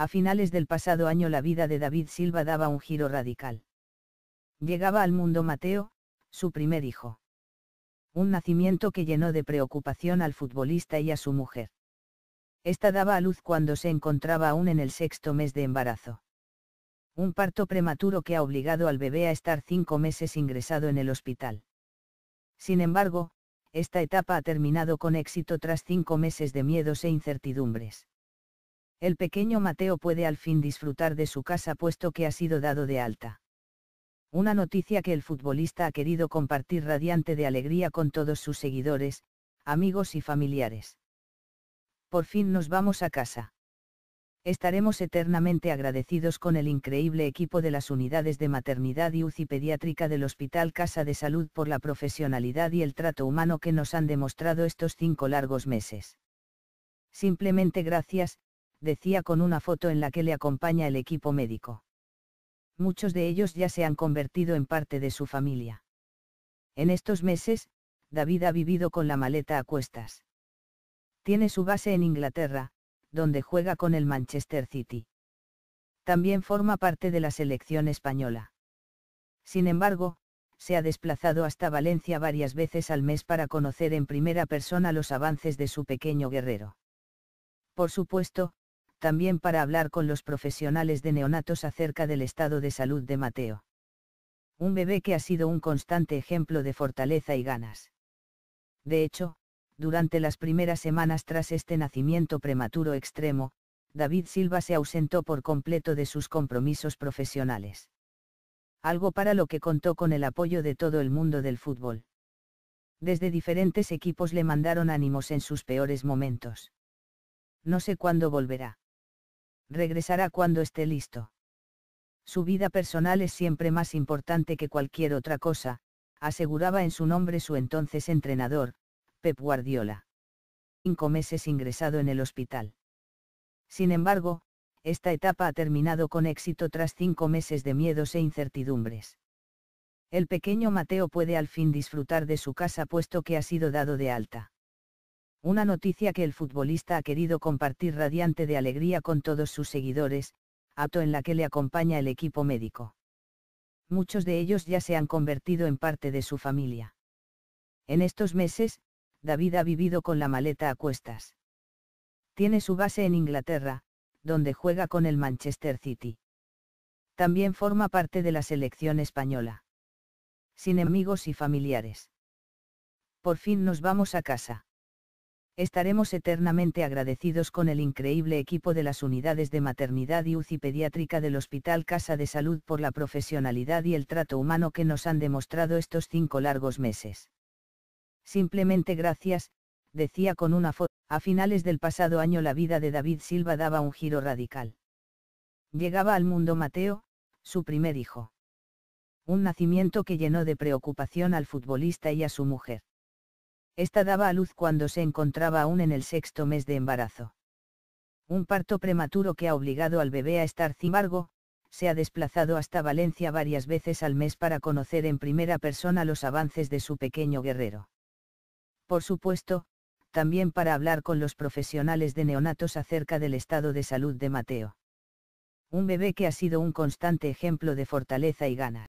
A finales del pasado año la vida de David Silva daba un giro radical. Llegaba al mundo Mateo, su primer hijo. Un nacimiento que llenó de preocupación al futbolista y a su mujer. Esta daba a luz cuando se encontraba aún en el sexto mes de embarazo. Un parto prematuro que ha obligado al bebé a estar cinco meses ingresado en el hospital. Sin embargo, esta etapa ha terminado con éxito tras cinco meses de miedos e incertidumbres. El pequeño Mateo puede al fin disfrutar de su casa puesto que ha sido dado de alta. Una noticia que el futbolista ha querido compartir radiante de alegría con todos sus seguidores, amigos y familiares. Por fin nos vamos a casa. Estaremos eternamente agradecidos con el increíble equipo de las unidades de maternidad y UCI pediátrica del Hospital Casa de Salud por la profesionalidad y el trato humano que nos han demostrado estos cinco largos meses. Simplemente gracias, decía con una foto en la que le acompaña el equipo médico. Muchos de ellos ya se han convertido en parte de su familia. En estos meses, David ha vivido con la maleta a cuestas. Tiene su base en Inglaterra, donde juega con el Manchester City. También forma parte de la selección española. Sin embargo, se ha desplazado hasta Valencia varias veces al mes para conocer en primera persona los avances de su pequeño guerrero. Por supuesto, también para hablar con los profesionales de neonatos acerca del estado de salud de Mateo. Un bebé que ha sido un constante ejemplo de fortaleza y ganas. De hecho, durante las primeras semanas tras este nacimiento prematuro extremo, David Silva se ausentó por completo de sus compromisos profesionales. Algo para lo que contó con el apoyo de todo el mundo del fútbol. Desde diferentes equipos le mandaron ánimos en sus peores momentos. No sé cuándo volverá regresará cuando esté listo. Su vida personal es siempre más importante que cualquier otra cosa, aseguraba en su nombre su entonces entrenador, Pep Guardiola. Cinco meses ingresado en el hospital. Sin embargo, esta etapa ha terminado con éxito tras cinco meses de miedos e incertidumbres. El pequeño Mateo puede al fin disfrutar de su casa puesto que ha sido dado de alta. Una noticia que el futbolista ha querido compartir radiante de alegría con todos sus seguidores, acto en la que le acompaña el equipo médico. Muchos de ellos ya se han convertido en parte de su familia. En estos meses, David ha vivido con la maleta a cuestas. Tiene su base en Inglaterra, donde juega con el Manchester City. También forma parte de la selección española. Sin amigos y familiares. Por fin nos vamos a casa. Estaremos eternamente agradecidos con el increíble equipo de las unidades de maternidad y UCI pediátrica del Hospital Casa de Salud por la profesionalidad y el trato humano que nos han demostrado estos cinco largos meses. Simplemente gracias, decía con una foto, a finales del pasado año la vida de David Silva daba un giro radical. Llegaba al mundo Mateo, su primer hijo. Un nacimiento que llenó de preocupación al futbolista y a su mujer. Esta daba a luz cuando se encontraba aún en el sexto mes de embarazo. Un parto prematuro que ha obligado al bebé a estar cimargo, se ha desplazado hasta Valencia varias veces al mes para conocer en primera persona los avances de su pequeño guerrero. Por supuesto, también para hablar con los profesionales de neonatos acerca del estado de salud de Mateo. Un bebé que ha sido un constante ejemplo de fortaleza y ganas.